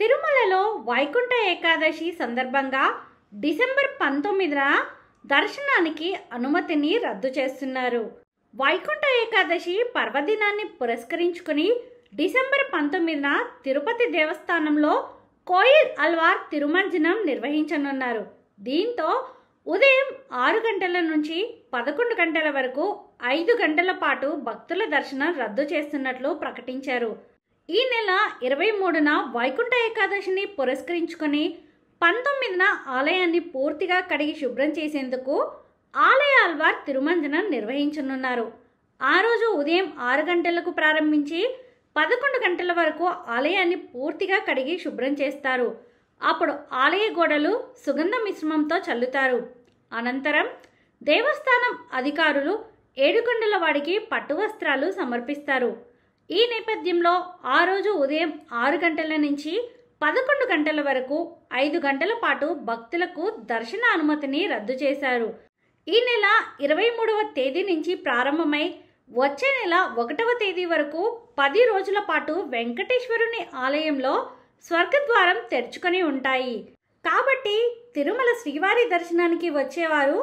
తిరుమలలో వైకుంఠ ఏకాదశి సందర్భంగా డిసెంబర్ పంతొమ్మిదిన దర్శనానికి అనుమతిని రద్దు చేస్తున్నారు వైకుంఠ ఏకాదశి పర్వదినాన్ని పురస్కరించుకుని డిసెంబర్ పంతొమ్మిదిన తిరుపతి దేవస్థానంలో కోయిల్ అల్వార్ తిరుమంజనం నిర్వహించనున్నారు దీంతో ఉదయం ఆరు గంటల నుంచి పదకొండు గంటల వరకు ఐదు గంటల పాటు భక్తుల దర్శనం రద్దు చేస్తున్నట్లు ప్రకటించారు ఈ నెల ఇరవై మూడున వైకుంఠ ఏకాదశిని పురస్కరించుకొని పంతొమ్మిదిన ఆలయాన్ని పూర్తిగా కడిగి శుభ్రం చేసేందుకు ఆలయ ఆల్వార్ తిరుమంజనం నిర్వహించనున్నారు ఆ రోజు ఉదయం ఆరు గంటలకు ప్రారంభించి పదకొండు గంటల వరకు ఆలయాన్ని పూర్తిగా కడిగి శుభ్రం చేస్తారు అప్పుడు ఆలయ గోడలు సుగంధ మిశ్రమంతో చల్లుతారు అనంతరం దేవస్థానం అధికారులు ఏడుకొండల వాడికి పట్టు వస్త్రాలు సమర్పిస్తారు ఈ నేపథ్యంలో ఆ రోజు ఉదయం ఆరు గంటల నుంచి పదకొండు గంటల వరకు ఐదు గంటల పాటు భక్తులకు దర్శన అనుమతిని రద్దు చేశారు ఈ నెల ఇరవై మూడవ తేదీ నుంచి ప్రారంభమై వచ్చే నెల ఒకటవ తేదీ వరకు పది రోజుల పాటు వెంకటేశ్వరుని ఆలయంలో స్వర్గద్వారం తెరుచుకొని ఉంటాయి కాబట్టి తిరుమల శ్రీవారి దర్శనానికి వచ్చేవారు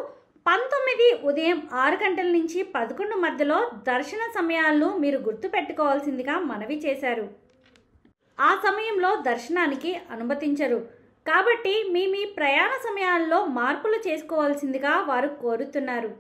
పంతొమ్మిది ఉదయం ఆరు గంటల నుంచి పదకొండు మధ్యలో దర్శన సమయాలను మీరు గుర్తుపెట్టుకోవాల్సిందిగా మనవి చేశారు ఆ సమయంలో దర్శనానికి అనుమతించరు కాబట్టి మీ మీ ప్రయాణ సమయాల్లో మార్పులు చేసుకోవాల్సిందిగా వారు కోరుతున్నారు